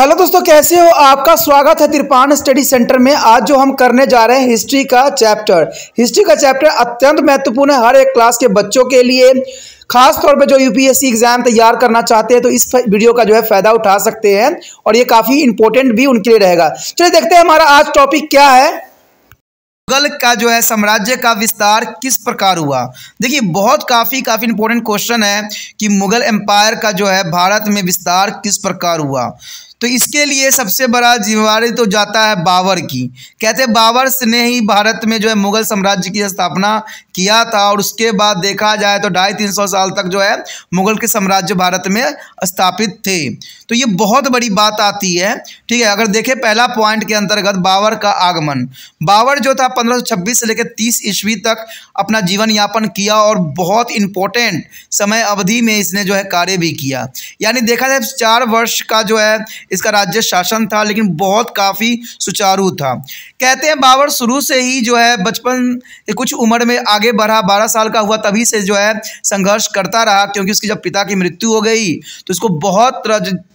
hello दोस्तों कैसे हो आपका स्वागत है तिरपान स्टडी सेंटर में आज जो हम करने जा रहे हैं हिस्ट्री का चैप्टर हिस्ट्री का चैप्टर अत्यंत महत्वपूर्ण है हर एक क्लास के बच्चों के लिए खास तौर पे जो यूपीएससी एग्जाम तैयार करना चाहते हैं तो इस वीडियो का जो है फायदा उठा सकते हैं और ये काफी इंपॉर्टेंट भी उनके लिए रहेगा चलिए देखते हैं हमारा आज टॉपिक क्या है मुगल का जो है साम्राज्य का विस्तार किस प्रकार हुआ देखिए बहुत काफ़ी काफ़ी इंपॉर्टेंट क्वेश्चन है कि मुगल एम्पायर का जो है भारत में विस्तार किस प्रकार हुआ तो इसके लिए सबसे बड़ा जिम्मेवारी तो जाता है बाबर की कहते बाबर ने ही भारत में जो है मुगल साम्राज्य की स्थापना किया था और उसके बाद देखा जाए तो ढाई तीन सौ साल तक जो है मुगल के साम्राज्य भारत में स्थापित थे तो ये बहुत बड़ी बात आती है ठीक है अगर देखें पहला पॉइंट के अंतर्गत बाबर का आगमन बाबर जो था 1526 से लेकर 30 ईस्वी तक अपना जीवन यापन किया और बहुत इंपॉर्टेंट समय अवधि में इसने जो है कार्य भी किया यानी देखा जाए चार वर्ष का जो है इसका राज्य शासन था लेकिन बहुत काफ़ी सुचारू था कहते हैं बाबर शुरू से ही जो है बचपन कुछ उम्र में आगे बढ़ा बारह साल का हुआ तभी से जो है संघर्ष करता रहा क्योंकि उसकी जब पिता की मृत्यु हो गई तो इसको बहुत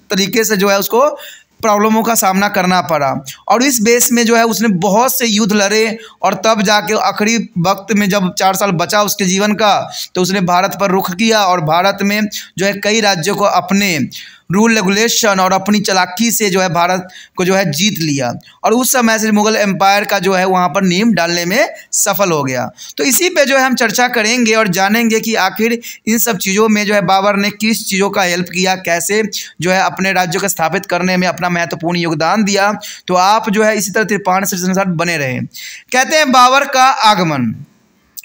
तरीके से जो है उसको प्रॉब्लमों का सामना करना पड़ा और इस बेस में जो है उसने बहुत से युद्ध लड़े और तब जाके आखिरी वक्त में जब चार साल बचा उसके जीवन का तो उसने भारत पर रुख किया और भारत में जो है कई राज्यों को अपने रूल रेगुलेशन और अपनी चलाकी से जो है भारत को जो है जीत लिया और उस समय से मुगल एम्पायर का जो है वहाँ पर नीम डालने में सफल हो गया तो इसी पे जो है हम चर्चा करेंगे और जानेंगे कि आखिर इन सब चीज़ों में जो है बाबर ने किस चीज़ों का हेल्प किया कैसे जो है अपने राज्यों को स्थापित करने में अपना महत्वपूर्ण योगदान दिया तो आप जो है इसी तरह त्रिपाण से बने रहें कहते हैं बाबर का आगमन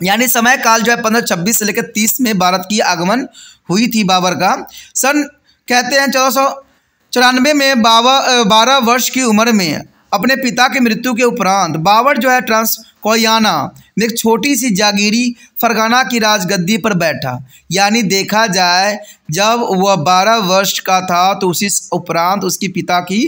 यानी समय काल जो है पंद्रह छब्बीस से लेकर तीस में भारत की आगमन हुई थी बाबर का सन कहते हैं चौदह सौ चौरानवे में बावा बारह वर्ष की उम्र में अपने पिता की मृत्यु के उपरांत बाबर जो है ट्रांस कोयाना में एक छोटी सी जागीरी फरगाना की राजगद्दी पर बैठा यानी देखा जाए जब वह बारह वर्ष का था तो उसी उपरांत उसकी पिता की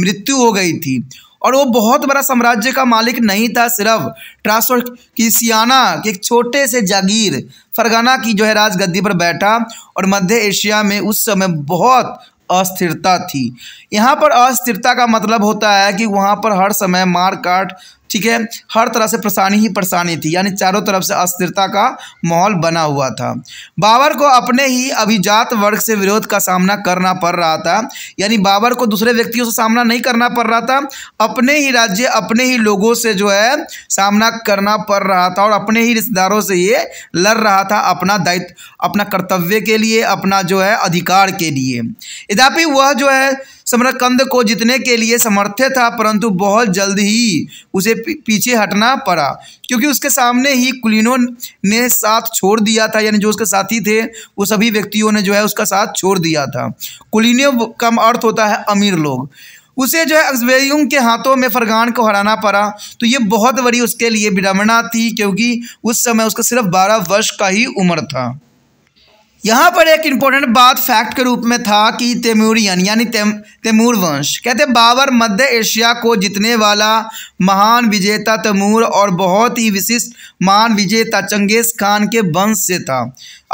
मृत्यु हो गई थी और वो बहुत बड़ा साम्राज्य का मालिक नहीं था सिर्फ ट्रांसफर की सियाना के एक छोटे से जागीर फरगाना की जो है राजगद्दी पर बैठा और मध्य एशिया में उस समय बहुत अस्थिरता थी यहाँ पर अस्थिरता का मतलब होता है कि वहाँ पर हर समय मार काट ठीक है हर तरह से परेशानी ही परेशानी थी यानी चारों तरफ से अस्थिरता का माहौल बना हुआ था बाबर को अपने ही अभिजात वर्ग से विरोध का सामना करना पड़ रहा था यानी बाबर को दूसरे व्यक्तियों से सामना नहीं करना पड़ रहा था अपने ही राज्य अपने ही लोगों से जो है सामना करना पड़ रहा था और अपने ही रिश्तेदारों से ये लड़ रहा था अपना दायित्व अपना कर्तव्य के लिए अपना जो है अधिकार के लिए यद्यपि वह जो है समरकंद को जीतने के लिए समर्थ्य था परंतु बहुत जल्द ही उसे पीछे हटना पड़ा क्योंकि उसके सामने ही कुलीनों ने साथ छोड़ दिया था यानी जो उसके साथी थे वो सभी व्यक्तियों ने जो है उसका साथ छोड़ दिया था कुलीनों का अर्थ होता है अमीर लोग उसे जो है अक्सबेयुंग के हाथों में फरगान को हराना पड़ा तो ये बहुत बड़ी उसके लिए विडम्बना थी क्योंकि उस समय उसका सिर्फ बारह वर्ष का ही उम्र था यहाँ पर एक इम्पोर्टेंट बात फैक्ट के रूप में था कि तैमूरियन यानी तेम, तैमूर वंश कहते बाबर मध्य एशिया को जीतने वाला महान विजेता तैमूर और बहुत ही विशिष्ट महान विजेता चंगेज़ खान के वंश से था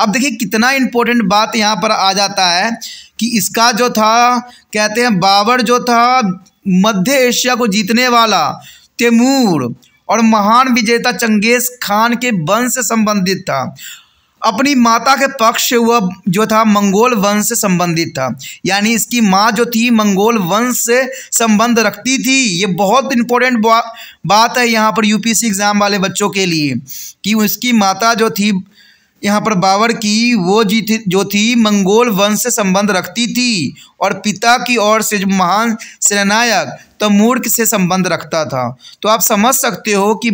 अब देखिए कितना इम्पोर्टेंट बात यहाँ पर आ जाता है कि इसका जो था कहते हैं बाबर जो था मध्य एशिया को जीतने वाला तैमूर और महान विजेता चंगेज़ खान के वंश से संबंधित था अपनी माता के पक्ष से वह जो था मंगोल वंश से संबंधित था यानी इसकी माँ जो थी मंगोल वंश से संबंध रखती थी ये बहुत इंपॉर्टेंट बा, बात है यहाँ पर यूपीएससी एग्ज़ाम वाले बच्चों के लिए कि उसकी माता जो थी यहाँ पर बाबर की वो जी थी जो थी मंगोल वंश से संबंध रखती थी और पिता की ओर से जो महान सेनानायक मूर्ख से संबंध रखता था तो आप समझ सकते हो कि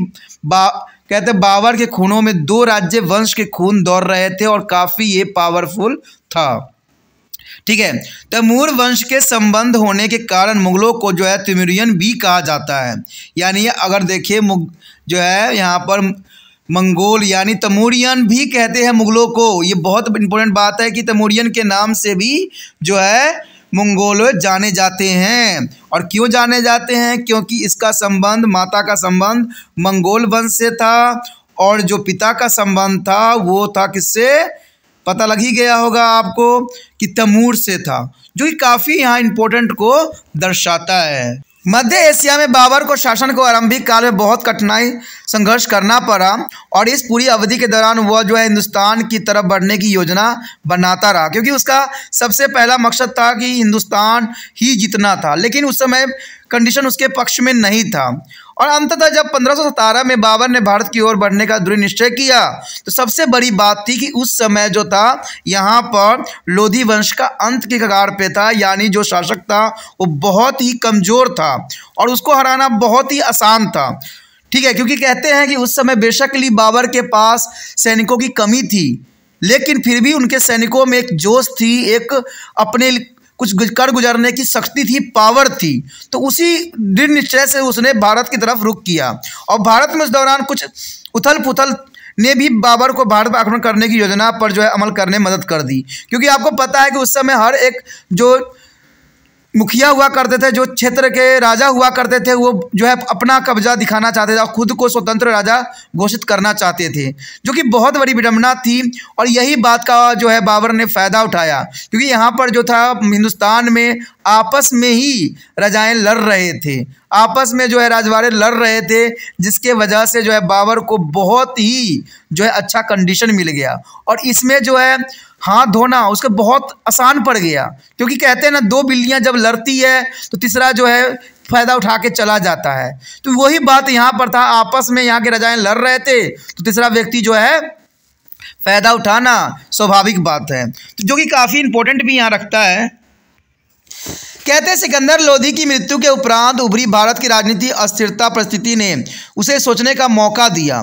बा कहते बाबर के खूनों में दो राज्य वंश के खून दौड़ रहे थे और काफ़ी ये पावरफुल था ठीक है तैमूर वंश के संबंध होने के कारण मुगलों को जो है तिमुरियन भी कहा जाता है यानी अगर देखिए मुग जो है यहाँ पर मंगोल यानी तमूरियन भी कहते हैं मुगलों को ये बहुत इंपॉर्टेंट बात है कि तमूरियन के नाम से भी जो है मंगोल जाने जाते हैं और क्यों जाने जाते हैं क्योंकि इसका संबंध माता का संबंध मंगोल वंश से था और जो पिता का संबंध था वो था किससे पता लग ही गया होगा आपको कि तमूर से था जो कि काफ़ी यहाँ इम्पोर्टेंट को दर्शाता है मध्य एशिया में बाबर को शासन को आरंभिक काल में बहुत कठिनाई संघर्ष करना पड़ा और इस पूरी अवधि के दौरान वह जो है हिंदुस्तान की तरफ बढ़ने की योजना बनाता रहा क्योंकि उसका सबसे पहला मकसद था कि हिंदुस्तान ही जीतना था लेकिन उस समय कंडीशन उसके पक्ष में नहीं था और अंततः जब पंद्रह में बाबर ने भारत की ओर बढ़ने का दृढ़ निश्चय किया तो सबसे बड़ी बात थी कि उस समय जो था यहाँ पर लोधी वंश का अंत के कगार पे था यानी जो शासक था वो बहुत ही कमज़ोर था और उसको हराना बहुत ही आसान था ठीक है क्योंकि कहते हैं कि उस समय बेशकली बाबर के पास सैनिकों की कमी थी लेकिन फिर भी उनके सैनिकों में एक जोश थी एक अपने कुछ कर गुजरने की शक्ति थी पावर थी तो उसी दृढ़ निश्चय से उसने भारत की तरफ रुख किया और भारत में उस दौरान कुछ उथल पुथल ने भी बाबर को भारत पर आक्रमण करने की योजना पर जो है अमल करने मदद कर दी क्योंकि आपको पता है कि उस समय हर एक जो मुखिया हुआ करते थे जो क्षेत्र के राजा हुआ करते थे वो जो है अपना कब्जा दिखाना चाहते थे और खुद को स्वतंत्र राजा घोषित करना चाहते थे जो कि बहुत बड़ी विडम्बना थी और यही बात का जो है बाबर ने फ़ायदा उठाया क्योंकि यहाँ पर जो था हिंदुस्तान में आपस में ही राजाएं लड़ रहे थे आपस में जो है राजवाड़े लड़ रहे थे जिसके वजह से जो है बाबर को बहुत ही जो है अच्छा कंडीशन मिल गया और इसमें जो है हाथ धोना उसके बहुत आसान पड़ गया क्योंकि कहते हैं ना दो बिल्लियां जब लड़ती है तो तीसरा जो है फ़ायदा उठा के चला जाता है तो वही बात यहाँ पर था आपस में यहाँ के राजाएं लड़ रहे थे तो तीसरा व्यक्ति जो है फ़ायदा उठाना स्वाभाविक बात है तो जो कि काफ़ी इंपॉर्टेंट भी यहाँ रखता है कहते सिकंदर लोधी की मृत्यु के उपरांत उभरी भारत की राजनीति अस्थिरता परिस्थिति ने उसे सोचने का मौका दिया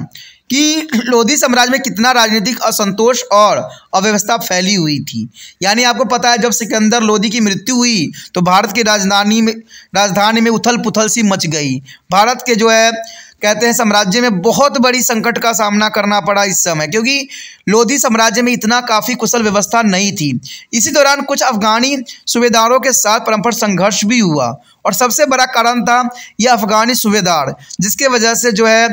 कि लोधी साम्राज्य में कितना राजनीतिक असंतोष और अव्यवस्था फैली हुई थी यानी आपको पता है जब सिकंदर लोधी की मृत्यु हुई तो भारत की राजधानी में राजधानी में उथल पुथल सी मच गई भारत के जो है कहते हैं साम्राज्य में बहुत बड़ी संकट का सामना करना पड़ा इस समय क्योंकि लोधी साम्राज्य में इतना काफ़ी कुशल व्यवस्था नहीं थी इसी दौरान कुछ अफगानी सूबेदारों के साथ परम्पर संघर्ष भी हुआ और सबसे बड़ा कारण था यह अफगानी सूबेदार जिसके वजह से जो है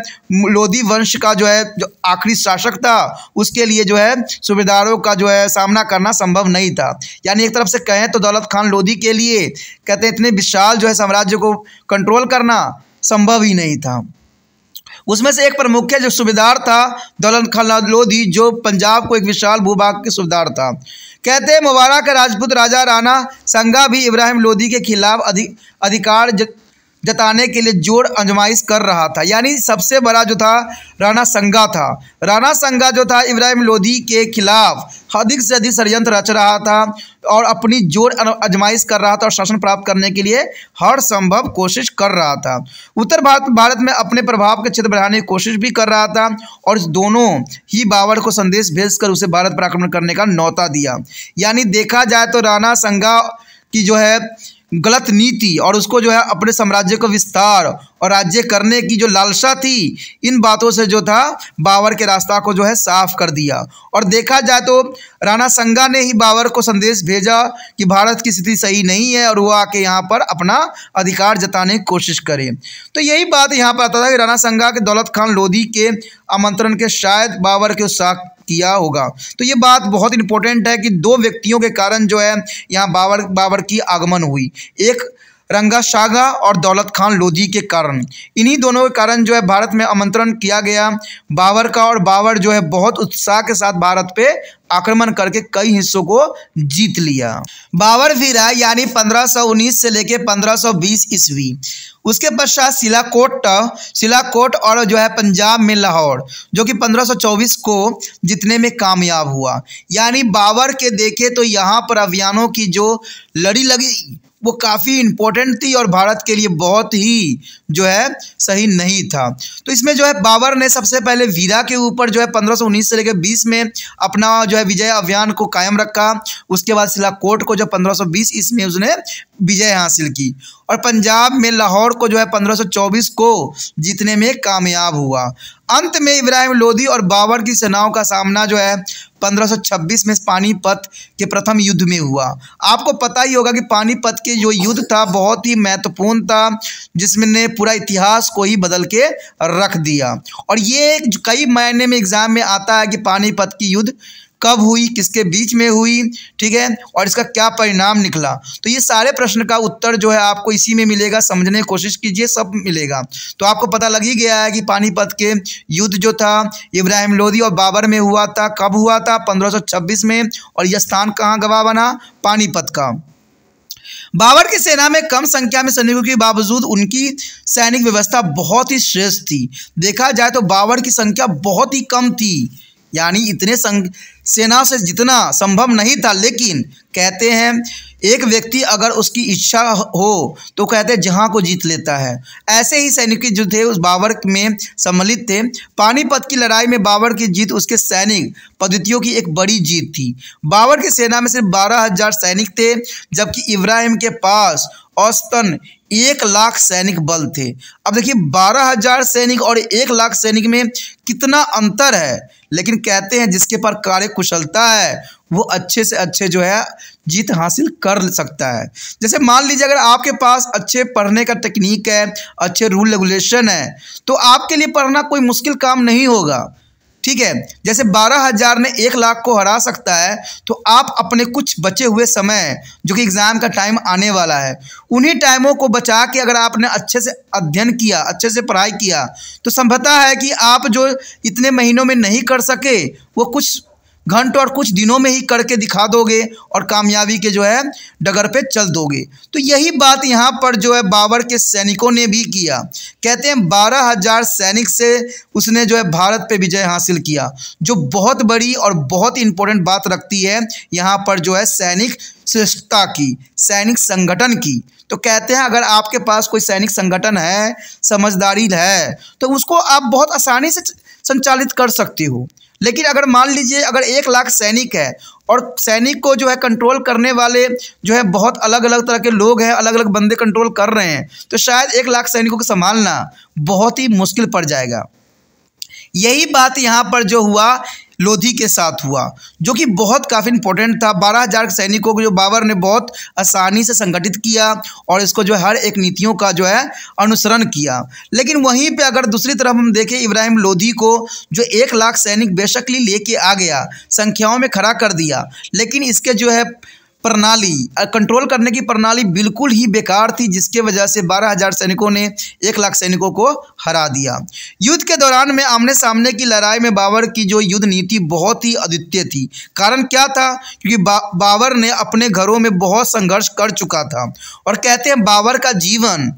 लोधी वंश का जो है जो आखिरी शासक था उसके लिए जो है सूबेदारों का जो है सामना करना संभव नहीं था यानी एक तरफ से कहें तो दौलत खान लोधी के लिए कहते हैं इतने विशाल जो है साम्राज्य को कंट्रोल करना संभव ही नहीं था उसमें से एक प्रमुख जो सूबेदार था दौलत खान लोधी जो पंजाब को एक विशाल भूभाग के सूबेदार था कहते हैं मुबारक राजपूत राजा राणा संगा भी इब्राहिम लोधी के खिलाफ अधिकार जताने के लिए जोर आजमाइश कर रहा था यानी सबसे बड़ा जो था राणा संगा था राणा संगा जो था इब्राहिम लोधी के खिलाफ अधिक से अधिक षडयंत्र रच रहा था और अपनी जोर आजमाइश कर रहा था और शासन प्राप्त करने के लिए हर संभव कोशिश कर रहा था उत्तर भारत भारत में अपने प्रभाव के क्षेत्र बढ़ाने की कोशिश भी कर रहा था और दोनों ही बाबर को संदेश भेजकर उसे भारत पर आक्रमण करने का नौता दिया यानी देखा जाए तो राणा संगा की जो है गलत नीति और उसको जो है अपने साम्राज्य को विस्तार और राज्य करने की जो लालसा थी इन बातों से जो था बाबर के रास्ता को जो है साफ कर दिया और देखा जाए तो राणा संगा ने ही बाबर को संदेश भेजा कि भारत की स्थिति सही नहीं है और वो आके यहाँ पर अपना अधिकार जताने की कोशिश करे तो यही बात यहाँ पर आता था कि राणा संगा के दौलत खान लोधी के आमंत्रण के शायद बाबर के उत्साह किया होगा तो ये बात बहुत इंपॉर्टेंट है कि दो व्यक्तियों के कारण जो है यहाँ बाबर बाबर की आगमन हुई एक रंगा शागा और दौलत खान लोधी के कारण इन्हीं दोनों के कारण जो है भारत में आमंत्रण किया गया बाबर का और बाबर जो है बहुत उत्साह के साथ भारत पे आक्रमण करके कई हिस्सों को जीत लिया बाबर वीरा यानी 1519 से लेके 1520 ईस्वी उसके पश्चात सिलाकोट सिलाकोट और जो है पंजाब में लाहौर जो कि 1524 को जीतने में कामयाब हुआ यानी बाबर के देखे तो यहाँ पर अभियानों की जो लड़ी लगी वो काफ़ी इम्पोर्टेंट थी और भारत के लिए बहुत ही जो है सही नहीं था तो इसमें जो है बाबर ने सबसे पहले वीरा के ऊपर जो है 1519 से लेकर 20 में अपना जो है विजय अभियान को कायम रखा उसके बाद सिलाकोट को जो 1520 ईस्वी में उसने विजय हासिल की और पंजाब में लाहौर को जो है 1524 को जीतने में कामयाब हुआ अंत में इब्राहिम लोधी और बाबर की सेनाओं का सामना जो है 1526 में पानीपत के प्रथम युद्ध में हुआ आपको पता ही होगा कि पानीपत के जो युद्ध था बहुत ही महत्वपूर्ण था जिसमें पूरा इतिहास को ही बदल के रख दिया और ये कई महीने में एग्ज़ाम में आता है कि पानीपत की युद्ध कब हुई किसके बीच में हुई ठीक है और इसका क्या परिणाम निकला तो ये सारे प्रश्न का उत्तर जो है आपको इसी में मिलेगा समझने की कोशिश कीजिए सब मिलेगा तो आपको पता लग ही गया है कि पानीपत के युद्ध जो था इब्राहिम लोधी और बाबर में हुआ था कब हुआ था पंद्रह में और यह स्थान कहाँ गवाह बना पानीपत का बाबर की सेना में कम संख्या में सैनिकों के बावजूद उनकी सैनिक व्यवस्था बहुत ही श्रेष्ठ थी देखा जाए तो बाबर की संख्या बहुत ही कम थी यानी इतने संग सेना से जितना संभव नहीं था लेकिन कहते हैं एक व्यक्ति अगर उसकी इच्छा हो तो कहते हैं जहाँ को जीत लेता है ऐसे ही सैनिक जो थे उस बाबर में सम्मिलित थे पानीपत की लड़ाई में बाबर की जीत उसके सैनिक पद्धतियों की एक बड़ी जीत थी बाबर की सेना में सिर्फ बारह हजार सैनिक थे जबकि इब्राहिम के पास औस्तन एक लाख सैनिक बल थे अब देखिए बारह हजार सैनिक और एक लाख सैनिक में कितना अंतर है लेकिन कहते हैं जिसके पर कार्य कुशलता है वो अच्छे से अच्छे जो है जीत हासिल कर सकता है जैसे मान लीजिए अगर आपके पास अच्छे पढ़ने का टेक्निक है अच्छे रूल रेगुलेशन है तो आपके लिए पढ़ना कोई मुश्किल काम नहीं होगा ठीक है जैसे बारह हजार ने एक लाख को हरा सकता है तो आप अपने कुछ बचे हुए समय जो कि एग्ज़ाम का टाइम आने वाला है उन्हीं टाइमों को बचा के अगर आपने अच्छे से अध्ययन किया अच्छे से पढ़ाई किया तो संभवता है कि आप जो इतने महीनों में नहीं कर सके वो कुछ घंटों और कुछ दिनों में ही करके दिखा दोगे और कामयाबी के जो है डगर पे चल दोगे तो यही बात यहाँ पर जो है बाबर के सैनिकों ने भी किया कहते हैं बारह हजार सैनिक से उसने जो है भारत पे विजय हासिल किया जो बहुत बड़ी और बहुत इंपॉर्टेंट बात रखती है यहाँ पर जो है सैनिक श्रेष्ठता की सैनिक संगठन की तो कहते हैं अगर आपके पास कोई सैनिक संगठन है समझदारी है तो उसको आप बहुत आसानी से संचालित कर सकते हो लेकिन अगर मान लीजिए अगर एक लाख सैनिक है और सैनिक को जो है कंट्रोल करने वाले जो है बहुत अलग अलग तरह के लोग हैं अलग अलग बंदे कंट्रोल कर रहे हैं तो शायद एक लाख सैनिकों को संभालना बहुत ही मुश्किल पड़ जाएगा यही बात यहाँ पर जो हुआ लोधी के साथ हुआ जो कि बहुत काफ़ी इंपॉर्टेंट था बारह हज़ार सैनिकों को जो बाबर ने बहुत आसानी से संगठित किया और इसको जो हर एक नीतियों का जो है अनुसरण किया लेकिन वहीं पे अगर दूसरी तरफ हम देखें इब्राहिम लोधी को जो एक लाख सैनिक बेशकली लेके आ गया संख्याओं में खड़ा कर दिया लेकिन इसके जो है प्रणाली कंट्रोल करने की प्रणाली बिल्कुल ही बेकार थी जिसके वजह से बारह हजार सैनिकों ने एक लाख सैनिकों को हरा दिया युद्ध के दौरान में आमने सामने की लड़ाई में बाबर की जो युद्ध नीति बहुत ही अद्वितीय थी कारण क्या था क्योंकि बा, बाबर ने अपने घरों में बहुत संघर्ष कर चुका था और कहते हैं बाबर का जीवन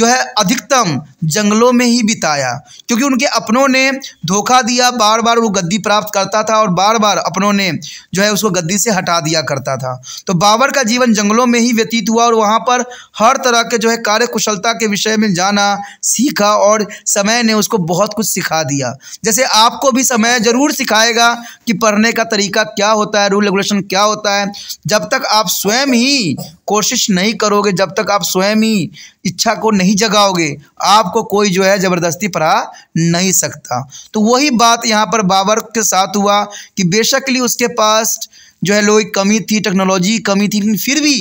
जो है अधिकतम जंगलों में ही बिताया क्योंकि उनके अपनों ने धोखा दिया बार बार वो गद्दी प्राप्त करता था और बार बार अपनों ने जो है उसको गद्दी से हटा दिया करता था तो बाबर का जीवन जंगलों में ही व्यतीत हुआ और वहाँ पर हर तरह के जो है कार्य कुशलता के विषय में जाना सीखा और समय ने उसको बहुत कुछ सिखा दिया जैसे आपको भी समय ज़रूर सिखाएगा कि पढ़ने का तरीका क्या होता है रूल रेगुलेशन क्या होता है जब तक आप स्वयं ही कोशिश नहीं करोगे जब तक आप स्वयं ही इच्छा को नहीं जगाओगे आप आपको कोई जो है ज़बरदस्ती पढ़ा नहीं सकता तो वही बात यहाँ पर बाबर के साथ हुआ कि बेशकली उसके पास जो है लोग कमी थी टेक्नोलॉजी कमी थी लेकिन फिर भी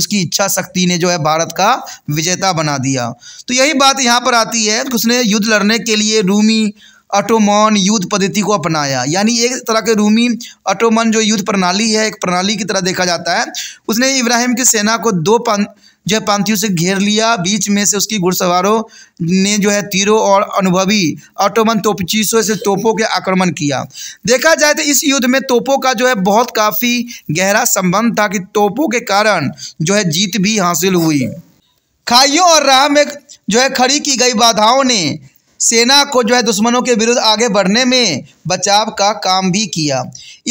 उसकी इच्छा शक्ति ने जो है भारत का विजेता बना दिया तो यही बात यहाँ पर आती है कि उसने युद्ध लड़ने के लिए रूमी अटोमन युद्ध पद्धति को अपनाया यानी एक तरह के रूमी अटोमन जो युद्ध प्रणाली है एक प्रणाली की तरह देखा जाता है उसने इब्राहिम की सेना को दो जो है पांथियों से घेर लिया बीच में से उसकी घुड़सवारों ने जो है तीरों और अनुभवी ऑटोमन तोपचीसों से तोपों के आक्रमण किया देखा जाए तो इस युद्ध में तोपों का जो है बहुत काफ़ी गहरा संबंध था कि तोपों के कारण जो है जीत भी हासिल हुई खाइयों और राह में जो है खड़ी की गई बाधाओं ने सेना को जो है दुश्मनों के विरुद्ध आगे बढ़ने में बचाव का काम भी किया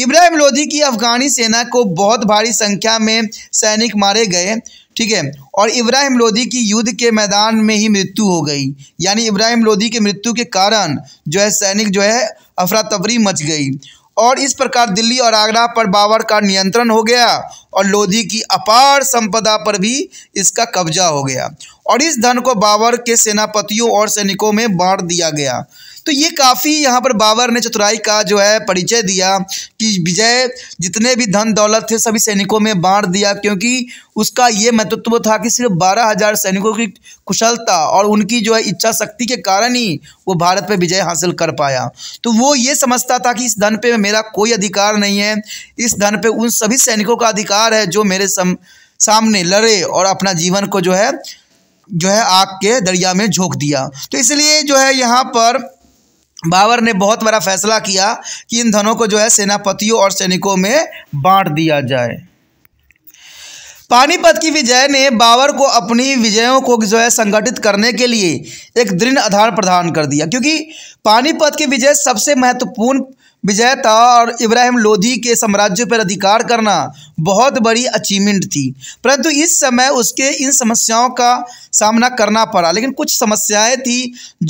इब्राहिम लोधी की अफगानी सेना को बहुत भारी संख्या में सैनिक मारे गए ठीक है और इब्राहिम लोधी की युद्ध के मैदान में ही मृत्यु हो गई यानी इब्राहिम लोधी के मृत्यु के कारण जो है सैनिक जो है अफरा तफरी मच गई और इस प्रकार दिल्ली और आगरा पर बाबर का नियंत्रण हो गया और लोधी की अपार संपदा पर भी इसका कब्जा हो गया और इस धन को बाबर के सेनापतियों और सैनिकों में बांट दिया गया तो ये काफ़ी यहाँ पर बाबर ने चतुराई का जो है परिचय दिया कि विजय जितने भी धन दौलत थे सभी सैनिकों में बांट दिया क्योंकि उसका ये महत्व था कि सिर्फ बारह हजार सैनिकों की कुशलता और उनकी जो है इच्छा शक्ति के कारण ही वो भारत पर विजय हासिल कर पाया तो वो ये समझता था कि इस धन पर मेरा कोई अधिकार नहीं है इस धन पर उन सभी सैनिकों का अधिकार है जो मेरे सम, सामने लड़े और अपना जीवन को जो है जो है आग के दरिया में झोंक दिया तो इसलिए जो है यहाँ पर बाबर ने बहुत बड़ा फैसला किया कि इन धनों को जो है सेनापतियों और सैनिकों में बांट दिया जाए पानीपत की विजय ने बाबर को अपनी विजयों को जो है संगठित करने के लिए एक दृढ़ आधार प्रदान कर दिया क्योंकि पानीपत की विजय सबसे महत्वपूर्ण विजयता और इब्राहिम लोधी के साम्राज्य पर अधिकार करना बहुत बड़ी अचीवमेंट थी परंतु इस समय उसके इन समस्याओं का सामना करना पड़ा लेकिन कुछ समस्याएं थी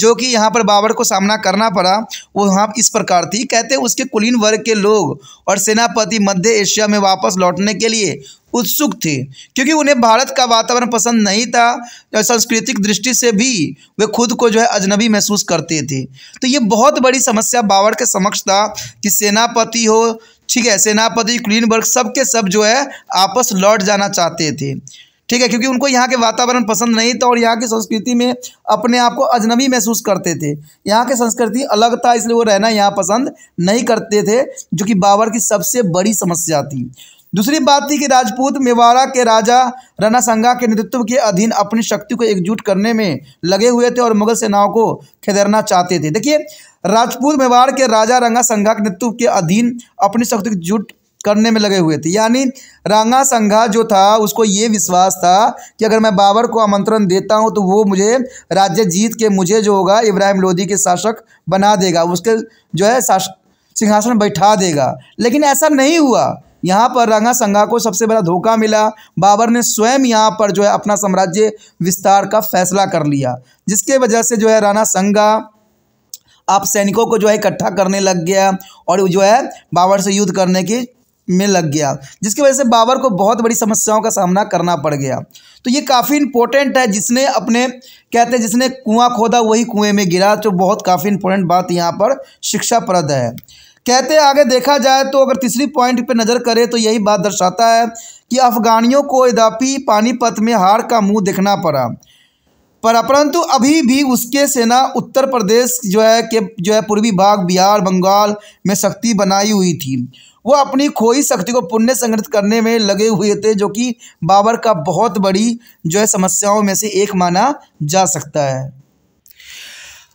जो कि यहाँ पर बाबर को सामना करना पड़ा वो यहाँ इस प्रकार थी कहते उसके कुलीन वर्ग के लोग और सेनापति मध्य एशिया में वापस लौटने के लिए उत्सुक थे क्योंकि उन्हें भारत का वातावरण पसंद नहीं था और सांस्कृतिक दृष्टि से भी वे खुद को जो है अजनबी महसूस करते थे तो ये बहुत बड़ी समस्या बावर के समक्ष था कि सेनापति हो ठीक है सेनापति क्लीनबर्ग सब के सब जो है आपस लौट जाना चाहते थे ठीक है क्योंकि उनको यहाँ के वातावरण पसंद नहीं था और यहाँ की संस्कृति में अपने आप को अजनबी महसूस करते थे यहाँ की संस्कृति अलग था इसलिए वो रहना यहाँ पसंद नहीं करते थे जो कि बाबर की सबसे बड़ी समस्या थी दूसरी बात थी कि राजपूत मेवाड़ा के राजा संगा के नेतृत्व के अधीन अपनी शक्ति को एकजुट करने में लगे हुए थे और मुगल सेनाओं को खेदरना चाहते थे देखिए राजपूत मेवाड़ के राजा रंगा संघा के नेतृत्व के अधीन अपनी शक्ति को जुट करने में लगे हुए थे यानी रांगा संघा जो था उसको ये विश्वास था कि अगर मैं बाबर को आमंत्रण देता हूँ तो वो मुझे राज्य जीत के मुझे जो होगा इब्राहिम लोधी के शासक बना देगा उसके जो है सिंहासन बैठा देगा लेकिन ऐसा नहीं हुआ यहाँ पर रंगा संगा को सबसे बड़ा धोखा मिला बाबर ने स्वयं यहाँ पर जो है अपना साम्राज्य विस्तार का फैसला कर लिया जिसके वजह से जो है राणा संगा आप सैनिकों को जो है इकट्ठा करने लग गया और जो है बाबर से युद्ध करने की में लग गया जिसकी वजह से बाबर को बहुत बड़ी समस्याओं का सामना करना पड़ गया तो ये काफ़ी इंपॉर्टेंट है जिसने अपने कहते हैं जिसने कुआं खोदा वही कुएं में गिरा तो बहुत काफ़ी इंपॉर्टेंट बात यहाँ पर शिक्षाप्रद है कहते आगे देखा जाए तो अगर तीसरी पॉइंट पर नज़र करें तो यही बात दर्शाता है कि अफगानियों को इदापी पानीपत में हार का मुंह देखना पड़ा पर परंतु अभी भी उसके सेना उत्तर प्रदेश जो है के जो है पूर्वी भाग बिहार बंगाल में शक्ति बनाई हुई थी वो अपनी खोई शक्ति को पुण्य संगठित करने में लगे हुए थे जो कि बाबर का बहुत बड़ी जो है समस्याओं में से एक माना जा सकता है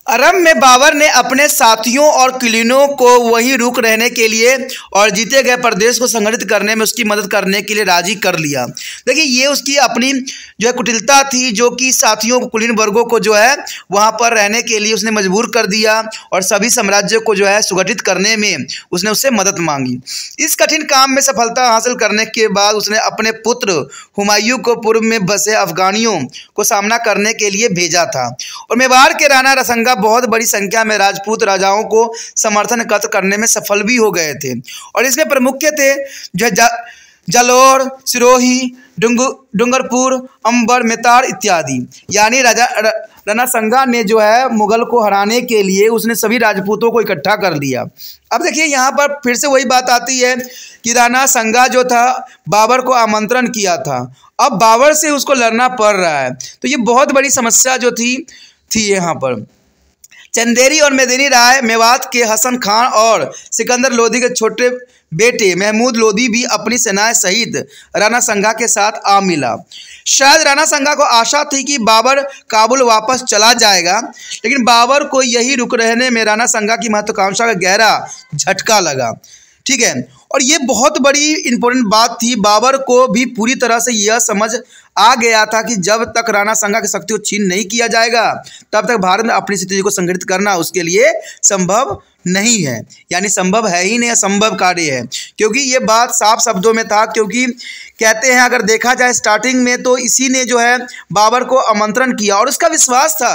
अरब में बाबर ने अपने साथियों और क्लीनों को वहीं रुक रहने के लिए और जीते गए प्रदेश को संगठित करने में उसकी मदद करने के लिए राजी कर लिया देखिए ये उसकी अपनी जो है कुटिलता थी जो कि साथियों को कुलीन वर्गों को जो है वहाँ पर रहने के लिए उसने मजबूर कर दिया और सभी साम्राज्य को जो है सुगठित करने में उसने उससे मदद मांगी इस कठिन काम में सफलता हासिल करने के बाद उसने अपने पुत्र हुमायूं को पूर्व में बसे अफगानियों को सामना करने के लिए भेजा था और मेवाड़ के राना रसंगा का बहुत बड़ी संख्या में राजपूत राजाओं को समर्थन एकत्र करने में सफल भी हो गए थे और इसमें प्रमुख थे जो है जलोर सिरोही डूंगरपुर अंबर मेतार इत्यादि यानी राजा रणासंगा ने जो है मुगल को हराने के लिए उसने सभी राजपूतों को इकट्ठा कर लिया अब देखिए यहाँ पर फिर से वही बात आती है कि राना संगा जो था बाबर को आमंत्रण किया था अब बाबर से उसको लड़ना पड़ रहा है तो ये बहुत बड़ी समस्या जो थी थी यहाँ पर चंदेरी और मेदिनी राय मेवात के हसन खान और सिकंदर लोधी के छोटे बेटे महमूद लोधी भी अपनी सेनाएं सहित राणा संघा के साथ आ मिला शायद राणा संघा को आशा थी कि बाबर काबुल वापस चला जाएगा लेकिन बाबर को यही रुक रहने में राणा संघा की महत्वाकांक्षा का गहरा झटका लगा ठीक है और ये बहुत बड़ी इंपॉर्टेंट बात थी बाबर को भी पूरी तरह से यह समझ आ गया था कि जब तक राणा संघा की शक्ति को छीन नहीं किया जाएगा तब तक भारत में अपनी स्थिति को संगठित करना उसके लिए संभव नहीं है यानी संभव है ही नहीं असंभव कार्य है क्योंकि ये बात साफ शब्दों में था क्योंकि कहते हैं अगर देखा जाए स्टार्टिंग में तो इसी ने जो है बाबर को आमंत्रण किया और उसका विश्वास था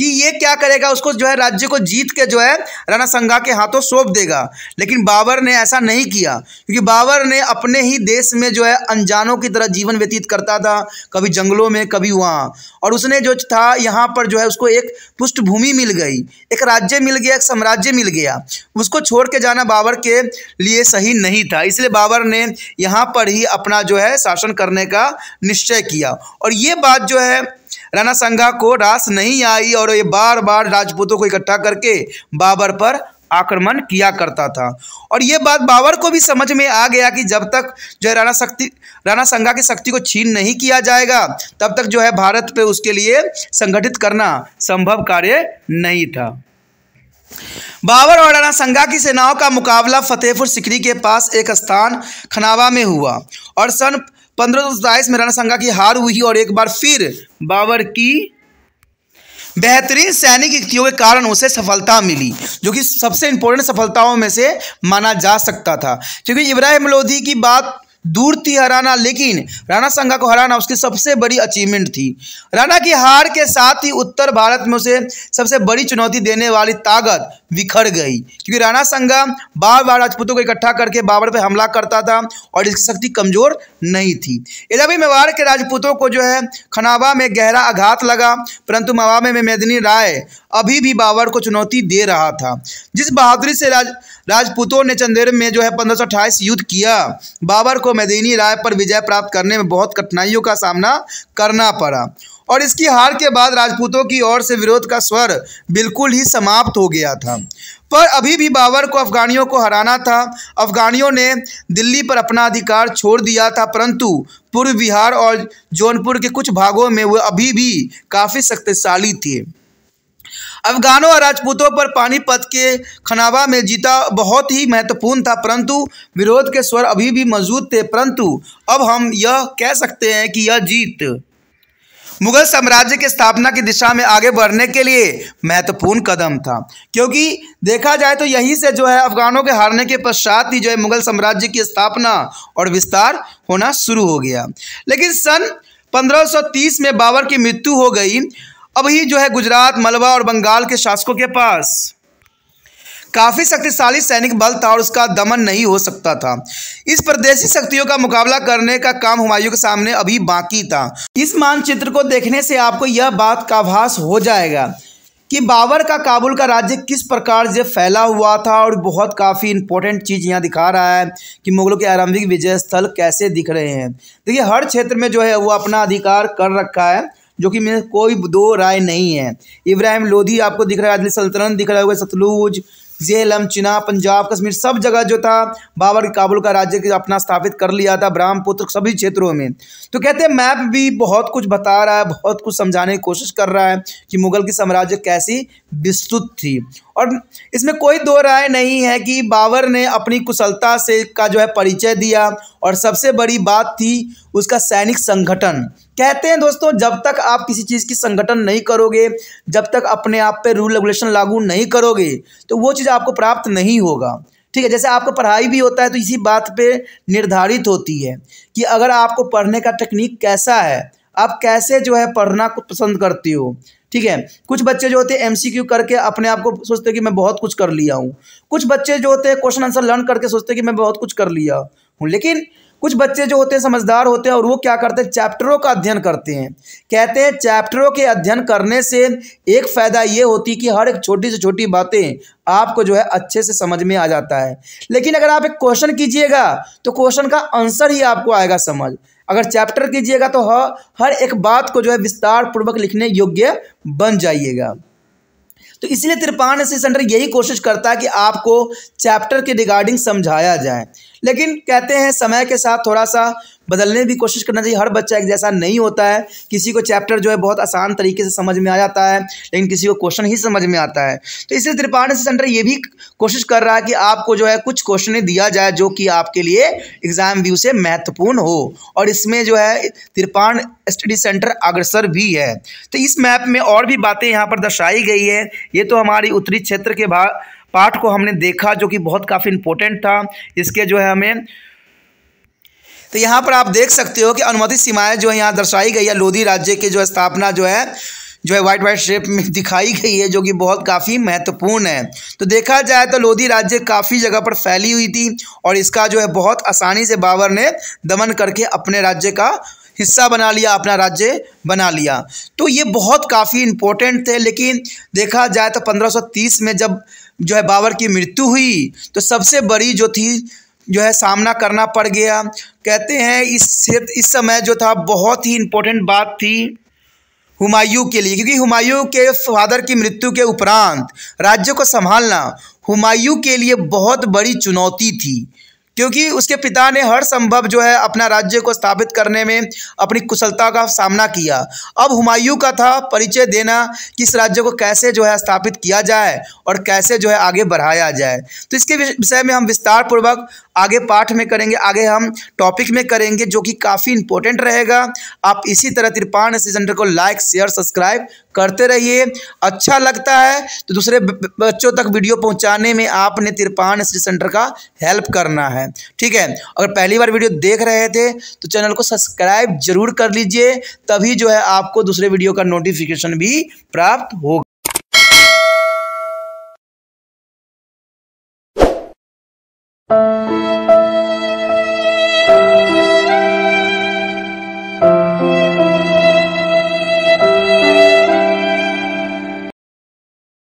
कि ये क्या करेगा उसको जो है राज्य को जीत के जो है राणा संघा के हाथों सौंप देगा लेकिन बाबर ने ऐसा नहीं किया क्योंकि बाबर ने अपने ही देश में जो है अनजानों की तरह जीवन व्यतीत करता था कभी जंगलों में कभी वहाँ और उसने जो था यहाँ पर जो है उसको एक पृष्ठभूमि मिल गई एक राज्य मिल गया एक साम्राज्य मिल गया उसको छोड़ के जाना बाबर के लिए सही नहीं था इसलिए बाबर ने यहाँ पर ही अपना जो है शासन करने का निश्चय किया और ये बात जो है राणा संघा को रास नहीं आई और ये बार बार राजपूतों को इकट्ठा करके बाबर पर आक्रमण किया करता था और ये बात बाबर को भी समझ में आ गया कि जब तक जो है राणा शक्ति राणा संघा की शक्ति को छीन नहीं किया जाएगा तब तक जो है भारत पे उसके लिए संगठित करना संभव कार्य नहीं था बाबर और राणा संघा की सेनाओं का मुकाबला फतेहपुर सिकरी के पास एक स्थान खनावा में हुआ और सन पंद्रह सौ सताइस में रणसंघा की हार हुई और एक बार फिर बाबर की बेहतरीन सैनिक युक्तियों के कारण उसे सफलता मिली जो कि सबसे इंपॉर्टेंट सफलताओं में से माना जा सकता था क्योंकि इब्राहिम लोधी की बात दूर थी हराना लेकिन राणा संघा को हराना उसकी सबसे बड़ी अचीवमेंट थी राणा की हार के साथ ही उत्तर भारत में उसे सबसे बड़ी चुनौती देने वाली ताकत बिखर गई क्योंकि राणा संघा बार बार राजपूतों को इकट्ठा करके बाबर पर हमला करता था और इसकी शक्ति कमजोर नहीं थी यद्यपि मेवाड़ के राजपूतों को जो है खनावा में गहरा आघात लगा परंतु मवामे में मेदिनी राय अभी भी बाबर को चुनौती दे रहा था जिस बहादुरी से राज राजपूतों ने चंदेर में जो है पंद्रह युद्ध किया बाबर को मैदीनी राय पर विजय प्राप्त करने में बहुत कठिनाइयों का सामना करना पड़ा और इसकी हार के बाद राजपूतों की ओर से विरोध का स्वर बिल्कुल ही समाप्त हो गया था पर अभी भी बाबर को अफगानियों को हराना था अफगानियों ने दिल्ली पर अपना अधिकार छोड़ दिया था परंतु पूर्व बिहार और जौनपुर के कुछ भागों में वे अभी भी काफ़ी शक्तिशाली थे अफगानों और राजपूतों पर पानीपत के खनावा में जीता बहुत ही महत्वपूर्ण था परंतु विरोध के स्वर अभी भी मौजूद थे परंतु अब हम यह कह सकते हैं कि यह जीत मुगल साम्राज्य की स्थापना की दिशा में आगे बढ़ने के लिए महत्वपूर्ण कदम था क्योंकि देखा जाए तो यहीं से जो है अफगानों के हारने के पश्चात ही जो है मुगल साम्राज्य की स्थापना और विस्तार होना शुरू हो गया लेकिन सन 1530 में बाबर की मृत्यु हो गई अब ये जो है गुजरात मलबा और बंगाल के शासकों के पास काफ़ी शक्तिशाली सैनिक बल था और उसका दमन नहीं हो सकता था इस परदेशी शक्तियों का मुकाबला करने का काम हुमायूं के सामने अभी बाकी था इस मानचित्र को देखने से आपको यह बात का भास हो जाएगा कि बाबर का काबुल का राज्य किस प्रकार से फैला हुआ था और बहुत काफ़ी इंपॉर्टेंट चीज़ यहाँ दिखा रहा है कि मुगलों के आरंभिक विजय स्थल कैसे दिख रहे हैं देखिए हर क्षेत्र में जो है वो अपना अधिकार कर रखा है जो कि मेरे कोई दो राय नहीं है इब्राहिम लोधी आपको दिख रहा है अदली सल्तनत दिख रहा है सतलुज जेलम चिना पंजाब कश्मीर सब जगह जो था बाबर काबुल का राज्य अपना स्थापित कर लिया था ब्रह्मपुत्र सभी क्षेत्रों में तो कहते हैं मैप भी बहुत कुछ बता रहा है बहुत कुछ समझाने की कोशिश कर रहा है कि मुगल की साम्राज्य कैसी विस्तृत थी और इसमें कोई दो राय नहीं है कि बाबर ने अपनी कुशलता से का जो है परिचय दिया और सबसे बड़ी बात थी उसका सैनिक संगठन कहते हैं दोस्तों जब तक आप किसी चीज़ की संगठन नहीं करोगे जब तक अपने आप पे रूल रेगुलेशन लागू नहीं करोगे तो वो चीज़ आपको प्राप्त नहीं होगा ठीक है जैसे आपको पढ़ाई भी होता है तो इसी बात पे निर्धारित होती है कि अगर आपको पढ़ने का टेक्निक कैसा है आप कैसे जो है पढ़ना को पसंद करती हो ठीक है कुछ बच्चे जो होते हैं एम करके अपने आप को सोचते कि मैं बहुत कुछ कर लिया हूँ कुछ बच्चे जो होते हैं क्वेश्चन आंसर लर्न करके सोचते कि मैं बहुत कुछ कर लिया हूँ लेकिन कुछ बच्चे जो होते हैं समझदार होते हैं और वो क्या करते हैं चैप्टरों का अध्ययन करते हैं कहते हैं चैप्टरों के अध्ययन करने से एक फ़ायदा ये होती कि हर एक छोटी से छोटी बातें आपको जो है अच्छे से समझ में आ जाता है लेकिन अगर आप एक क्वेश्चन कीजिएगा तो क्वेश्चन का आंसर ही आपको आएगा समझ अगर चैप्टर कीजिएगा तो हर एक बात को जो है विस्तार पूर्वक लिखने योग्य बन जाइएगा तो इसलिए त्रिपान सेंटर यही कोशिश करता है कि आपको चैप्टर के रिगार्डिंग समझाया जाए लेकिन कहते हैं समय के साथ थोड़ा सा बदलने की कोशिश करना चाहिए हर बच्चा एक जैसा नहीं होता है किसी को चैप्टर जो है बहुत आसान तरीके से समझ में आ जाता है लेकिन किसी को क्वेश्चन ही समझ में आता है तो इसलिए से सेंटर ये भी कोशिश कर रहा है कि आपको जो है कुछ क्वेश्चन दिया जाए जो कि आपके लिए एग्जाम व्यू से महत्वपूर्ण हो और इसमें जो है त्रिपाण स्टडी सेंटर अग्रसर भी है तो इस मैप में और भी बातें यहाँ पर दर्शाई गई है ये तो हमारी उत्तरी क्षेत्र के भाग पाठ को हमने देखा जो कि बहुत काफ़ी इम्पोर्टेंट था इसके जो है हमें तो यहाँ पर आप देख सकते हो कि अनुमति सीमाएँ जो है यहाँ दर्शाई गई है लोधी राज्य की जो स्थापना जो है जो है वाइट वाइट शेप में दिखाई गई है जो कि बहुत काफ़ी महत्वपूर्ण है तो देखा जाए तो लोधी राज्य काफ़ी जगह पर फैली हुई थी और इसका जो है बहुत आसानी से बाबर ने दमन करके अपने राज्य का हिस्सा बना लिया अपना राज्य बना लिया तो ये बहुत काफ़ी इम्पोर्टेंट थे लेकिन देखा जाए तो 1530 में जब जो है बाबर की मृत्यु हुई तो सबसे बड़ी जो थी जो है सामना करना पड़ गया कहते हैं इस इस समय जो था बहुत ही इम्पोर्टेंट बात थी हुमायूं के लिए क्योंकि हुमायूं के फादर की मृत्यु के उपरांत राज्य को संभालना हुमायूं के लिए बहुत बड़ी चुनौती थी क्योंकि उसके पिता ने हर संभव जो है अपना राज्य को स्थापित करने में अपनी कुशलता का सामना किया अब हुमायूं का था परिचय देना कि इस राज्य को कैसे जो है स्थापित किया जाए और कैसे जो है आगे बढ़ाया जाए तो इसके विषय में हम विस्तार पूर्वक आगे पाठ में करेंगे आगे हम टॉपिक में करेंगे जो कि काफ़ी इंपॉर्टेंट रहेगा आप इसी तरह तिरपान सेंटर को लाइक शेयर सब्सक्राइब करते रहिए अच्छा लगता है तो दूसरे बच्चों तक वीडियो पहुंचाने में आपने तिरपान एस सेंटर का हेल्प करना है ठीक है अगर पहली बार वीडियो देख रहे थे तो चैनल को सब्सक्राइब जरूर कर लीजिए तभी जो है आपको दूसरे वीडियो का नोटिफिकेशन भी प्राप्त होगा